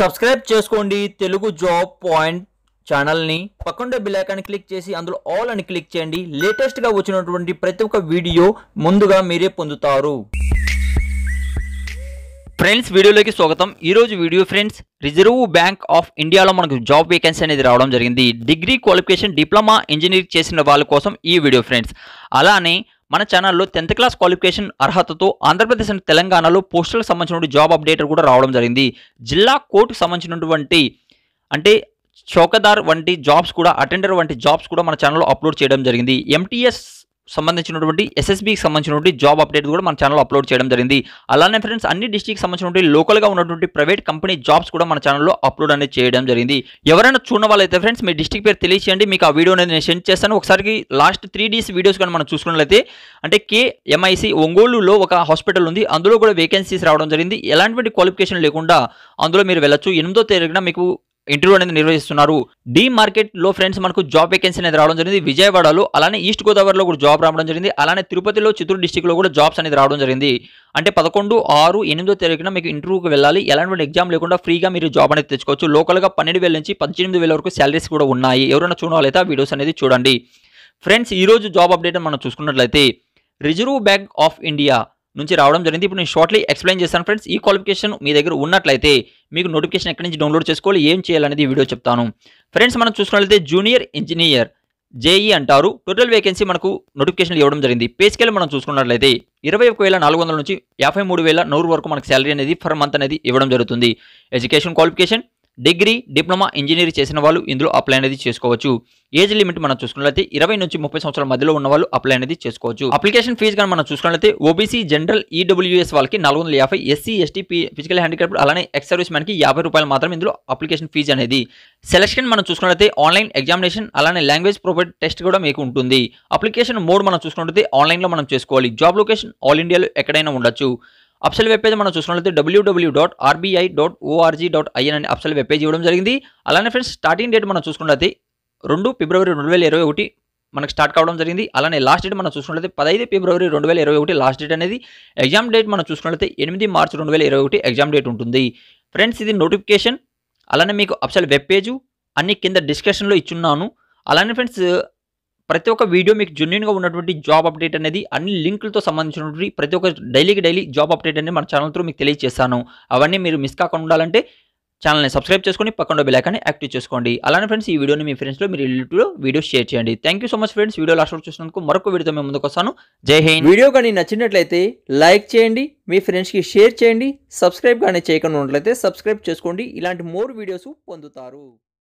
subscribe చేసుకోండి Telugu job point ఛానల్ని పక్కన బిలాకాన్ని క్లిక్ చేసి అందులో ఆల్ అని క్లిక్ చేయండి లేటెస్ట్గా వచ్చినటువంటి ప్రతి ఒక్క వీడియో ముందుగా మీరే పొందుతారు ఫ్రెండ్స్ వీడియోలోకి స్వాగతం ఈరోజు video friends reserve bank of ఇండియాలో మనకు జాబ్ వేకెన్సీ అనేది రావడం జరిగింది డిగ్రీ క్వాలిఫికేషన్ డిప్లొమా ఇంజనీరింగ్ చేసిన వాళ్ళ కోసం ఈ వీడియో ఫ్రెండ్స్ అలానే మన ఛానల్లో టెన్త్ క్లాస్ క్వాలిఫికేషన్ అర్హతతో ఆంధ్రప్రదేశ్ అండ్ తెలంగాణలో పోస్టులకు సంబంధించిన జాబ్ అప్డేట్ కూడా రావడం జరిగింది జిల్లా కోర్టుకు సంబంధించినటువంటి అంటే చౌకదార్ వంటి జాబ్స్ కూడా అటెండర్ వంటి జాబ్స్ కూడా మన ఛానల్లో అప్లోడ్ చేయడం జరిగింది ఎంటీఎస్ సంబంధించినటువంటి ఎస్ఎస్బికి సంబంధించినటువంటి జాబ్ అప్డేట్ కూడా మన ఛానల్లో అప్లోడ్ చేయడం జరిగింది అలానే ఫ్రెండ్స్ అన్ని డిస్టిక్ సంబంధించినటువంటి లోకల్గా ఉన్నటువంటి ప్రైవేట్ కంపెనీ జాబ్స్ కూడా మన ఛానల్లో అప్లోడ్ అనేది చేయడం జరిగింది ఎవరైనా చూడడం వాళ్ళైతే ఫ్రెండ్స్ మీ డిస్టిక్ పేరు తెలియచేయండి మీకు ఆ వీడియో అనేది నేను సెండ్ చేస్తాను ఒకసారి లాస్ట్ త్రీ డేస్ వీడియోస్ కానీ మనం చూసుకున్నట్లయితే అంటే కేఎంఐసి ఒంగోలులో ఒక హాస్పిటల్ ఉంది అందులో కూడా వేకెన్సీస్ రావడం జరిగింది ఎలాంటి క్వాలిఫికేషన్ లేకుండా అందులో మీరు వెళ్ళొచ్చు ఎనిమిదో తేదీన మీకు ఇంటర్వ్యూ అనేది నిర్వహిస్తున్నారు డి మార్కెట్ లో ఫ్రెండ్స్ మనకు జాబ్ వేకెన్సీ అనేది రావడం జరిగింది విజయవాడలో అలానే ఈస్ట్ గోదావరిలో కూడా జాబ్ రావడం జరిగింది అలానే తిరుపతిలో చిత్తూరు డిస్టిక్లో కూడా జాబ్స్ అనేది రావడం జరిగింది అంటే పదకొండు ఆరు ఎనిమిదో తేదీన మీకు ఇంటర్వ్యూకి వెళ్ళాలి ఎలాంటి ఎగ్జామ్ లేకుండా ఫ్రీగా మీరు జాబ్ అనేది తెచ్చుకోవచ్చు లోకల్గా పన్నెండు వేల నుంచి పద్దెనిమిది వేల వరకు శాలరీస్ కూడా ఉన్నాయి ఎవరైనా చూడాలైతే ఆ వీడియోస్ అనేది చూడండి ఫ్రెండ్స్ ఈరోజు జాబ్ అప్డేట్ మనం చూసుకున్నట్లయితే రిజర్వ్ బ్యాంక్ ఆఫ్ ఇండియా నుంచి రావడం జరిగింది ఇప్పుడు నేను షార్ట్లీ ఎక్స్ప్లెయిన్ చేస్తాను ఫ్రెండ్స్ ఈ క్వాలిఫికేషన్ మీ దగ్గర ఉన్నట్లయితే మీకు నోటిఫికేషన్ ఎక్కడి నుంచి డౌన్లోడ్ చేసుకోవాలి ఏం చేయాలనేది వీడియో చెప్తాను ఫ్రెండ్స్ మనం చూసుకున్నట్లయితే జూనియర్ ఇంజనీర్ జేఈ అంటారు టోటల్ వేకెన్సీ మనకు నోటిఫికేషన్ ఇవ్వడం జరిగింది పే స్కేల్ మనం చూసుకున్నట్లయితే ఇరవై ఒక వేల నాలుగు వందల నుంచి యాభై మూడు వేల నూరు వరకు మనకు శాలరీ అనేది ఫర్ మంత్ అనేది ఇవ్వడం జరుగుతుంది education qualification degree diploma engineering చేసిన వాళ్ళు ఇందులో అప్లై అనేది చేసుకోవచ్చు ఏజ్ లిమిట్ మనం చూసుకున్నట్లయితే ఇరవై నుంచి ముప్పై సంవత్సరాల మధ్యలో ఉన్న వాళ్ళు అప్లై అనేది చేసుకోవచ్చు అప్లికేషన్ ఫీజు కానీ మనం చూసుకున్నట్లయితే ఓబీసీ జనరల్ ఈడబ్ల్యూఎస్ వాళ్ళకి నాలుగు వందల యాభై ఎస్సీ ఎస్టీ ఫిజికల్ హ్యాండిక్రాఫ్ట్ అలానే ఎక్స్ సర్వీస్ మ్యాన్కి యాభై రూపాయలు మాత్రం ఇందులో అప్లికేషన్ ఫీజు అనేది సెలక్షన్ మనం చూసుకున్నట్లయితే ఆన్లైన్ ఎగ్జామినేషన్ అలానే లాంగ్వేజ్ ప్రొవైడ్ టెస్ట్ కూడా మీకు ఉంటుంది అప్లికేషన్ మోడ్ మనం చూసుకున్నట్లయితే ఆన్లైన్లో మనం చేసుకోవాలి జాబ్ లొకేషన్ ఆల్ ఇండియాలో ఎక్కడైనా ఉండొచ్చు అప్సల్ వెబ్ పేజ్ మనం చూసినట్లయితే W W dot RBI dot ORG dot IN అని అప్సల్ వెబ్ పేజ్ ఇవ్వడం జరిగింది అలానే ఫ్రెండ్స్ స్టార్టింగ్ డేట్ మనం చూసుకున్నట్లయితే రెండు ఫిబ్రవరి రెండు వేల ఇరవై ఒకటి మనకు స్టార్ట్ కావడం జరిగింది అలానే లాస్ట్ డేట్ మనం చూసుకున్నట్లయితే పదహైదు ఫిబ్రవరి రెండు వేల ఇరవై ఒకటి లాస్ట్ డేట్ అనేది ఎగ్జామ్ డేట్ మనం చూసుకున్నట్లయితే ఎనిమిది మార్చి రెండు వేల ఇరవై ఒకటి ఎగ్జామ్ డేట్ ఉంటుంది ఫ్రెండ్స్ ఇది నోటిఫికేషన్ అలానే మీకు అప్సల్ వెబ్ పేజు అన్ని కింద డిస్క్రిప్షన్లో ఇచ్చున్నాను అలానే ఫ్రెండ్స్ ప్రతి ఒక్క వీడియో మీకు జెన్యున్గా ఉన్నటువంటి జాబ్ అప్డేట్ అనేది అన్ని లింకులతో సంబంధించినటువంటి ప్రతి ఒక్క డైలీకి డైలీ జాబ్ అప్డేట్ అనేది మన ఛానల్ త్రూ మీకు తెలియజేస్తాను అవన్నీ మీరు మిస్ కాకుండా ఉండాలంటే ఛానల్ని సబ్స్క్రైబ్ చేసుకుని పక్కన బెలైకాన్ని యాక్టివ్ చేసుకోండి అలానే ఫ్రెండ్స్ ఈ వీడియోని మీ ఫ్రెండ్స్లో మీరు యూట్యూబ్లో వీడియో షేర్ చేయండి thank so much friends video last చూసినందుకు మరొక వీడియోతో మేము ముందుకు వస్తాను జై హింద్ వీడియో కానీ నచ్చినట్లయితే లైక్ చేయండి మీ ఫ్రెండ్స్కి షేర్ చేయండి సబ్స్క్రైబ్ కానీ చేయకుండా ఉన్నట్లయితే సబ్స్క్రైబ్ చేసుకోండి ఇలాంటి మోర్ వీడియోస్ పొందుతారు